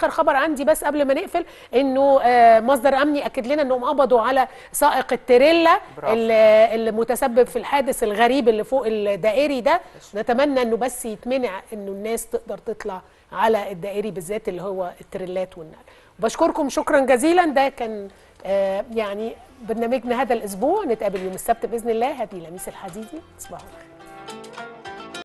اخر خبر عندي بس قبل ما نقفل انه آه، مصدر امني اكد لنا انهم قبضوا على سائق التريلا المتسبب في الحادث الغريب اللي فوق الدائري ده نتمنى انه بس يتمنع انه الناس تقدر تطلع على الدائري بالذات اللي هو التريلات والنقل بشكركم شكرا جزيلا ده كان آه، يعني برنامجنا هذا الاسبوع نتقابل يوم السبت باذن الله هدي لميس الحديدي تصبحوا